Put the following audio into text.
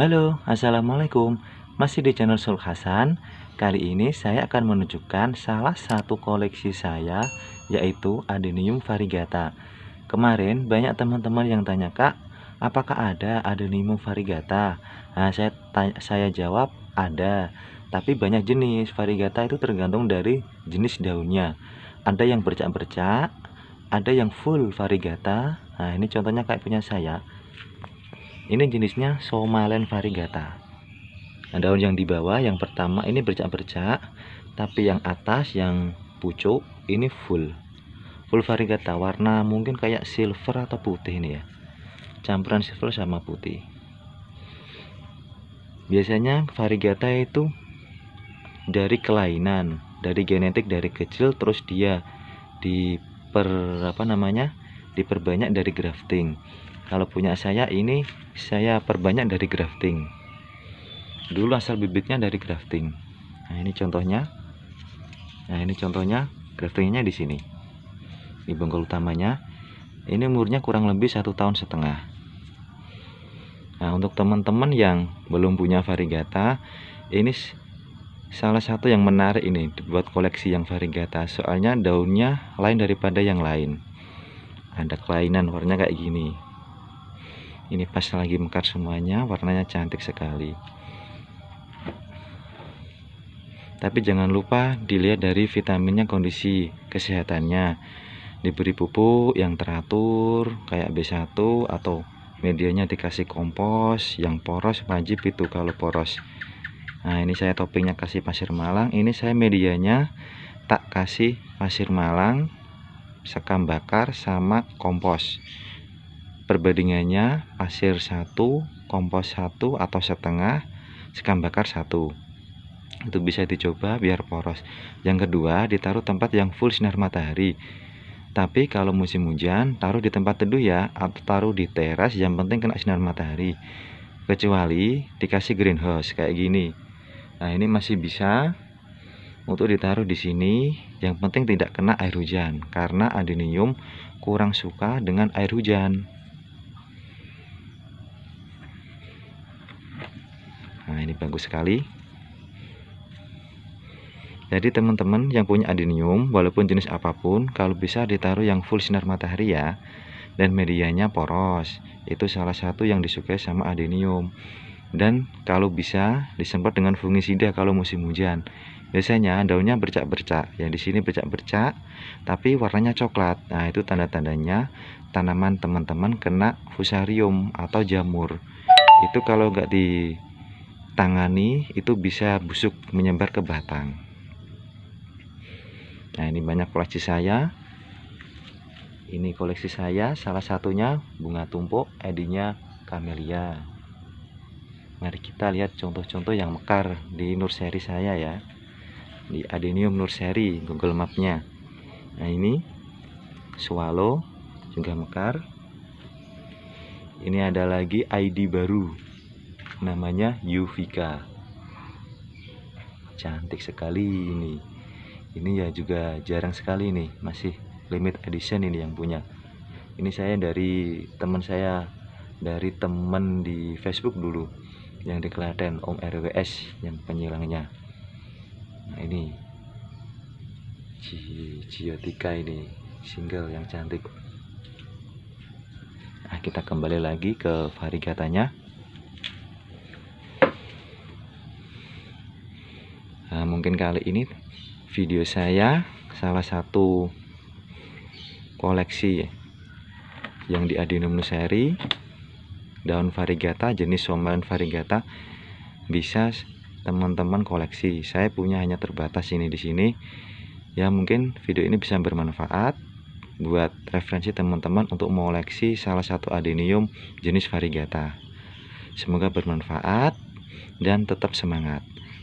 Halo, Assalamualaikum Masih di channel Sul Hasan Kali ini saya akan menunjukkan salah satu koleksi saya Yaitu Adenium varigata Kemarin banyak teman-teman yang tanya Kak, apakah ada Adenium varigata? Nah, saya, tanya, saya jawab ada Tapi banyak jenis varigata itu tergantung dari jenis daunnya Ada yang bercak-bercak Ada yang full varigata Nah ini contohnya kayak punya saya ini jenisnya Somalen variegata. Nah, daun yang di bawah yang pertama ini bercak-bercak, tapi yang atas yang pucuk ini full. Full variegata warna mungkin kayak silver atau putih ini ya. Campuran silver sama putih. Biasanya variegata itu dari kelainan, dari genetik dari kecil terus dia diper apa namanya? diperbanyak dari grafting kalau punya saya ini saya perbanyak dari grafting dulu asal bibitnya dari grafting nah ini contohnya nah ini contohnya graftingnya di sini di bengkel utamanya ini umurnya kurang lebih satu tahun setengah nah untuk teman-teman yang belum punya varigata ini salah satu yang menarik ini buat koleksi yang varigata soalnya daunnya lain daripada yang lain ada kelainan warnanya kayak gini ini pas lagi mekar semuanya warnanya cantik sekali tapi jangan lupa dilihat dari vitaminnya kondisi kesehatannya diberi pupuk yang teratur kayak B1 atau medianya dikasih kompos yang poros wajib itu kalau poros nah ini saya toppingnya kasih pasir malang ini saya medianya tak kasih pasir malang sekam bakar sama kompos perbandingannya pasir 1 kompos 1 atau setengah sekam bakar 1 itu bisa dicoba biar poros yang kedua ditaruh tempat yang full sinar matahari tapi kalau musim hujan taruh di tempat teduh ya atau taruh di teras yang penting kena sinar matahari kecuali dikasih greenhouse kayak gini nah ini masih bisa untuk ditaruh di sini yang penting tidak kena air hujan karena adenium kurang suka dengan air hujan bagus sekali jadi teman-teman yang punya adenium walaupun jenis apapun kalau bisa ditaruh yang full sinar matahari ya dan medianya poros itu salah satu yang disukai sama adenium dan kalau bisa disemprot dengan fungisida kalau musim hujan biasanya daunnya bercak-bercak yang di sini bercak-bercak tapi warnanya coklat nah itu tanda-tandanya tanaman teman-teman kena fusarium atau jamur itu kalau nggak di tangani itu bisa busuk menyebar ke batang nah ini banyak koleksi saya ini koleksi saya salah satunya bunga tumpuk edinya camellia mari kita lihat contoh-contoh yang mekar di nursery saya ya di adenium nursery google mapnya nah ini swallow juga mekar ini ada lagi ID baru namanya Yuvika cantik sekali ini ini ya juga jarang sekali nih masih limit edition ini yang punya ini saya dari teman saya dari teman di Facebook dulu yang di Klaten Om RWS yang penyilangnya nah ini Ciotika ini single yang cantik nah kita kembali lagi ke varigatanya. Nah, mungkin kali ini video saya salah satu koleksi yang di Adenum nusari daun varigata jenis somban varigata bisa teman-teman koleksi. Saya punya hanya terbatas ini di sini. Ya mungkin video ini bisa bermanfaat buat referensi teman-teman untuk mengoleksi salah satu adenium jenis varigata Semoga bermanfaat dan tetap semangat.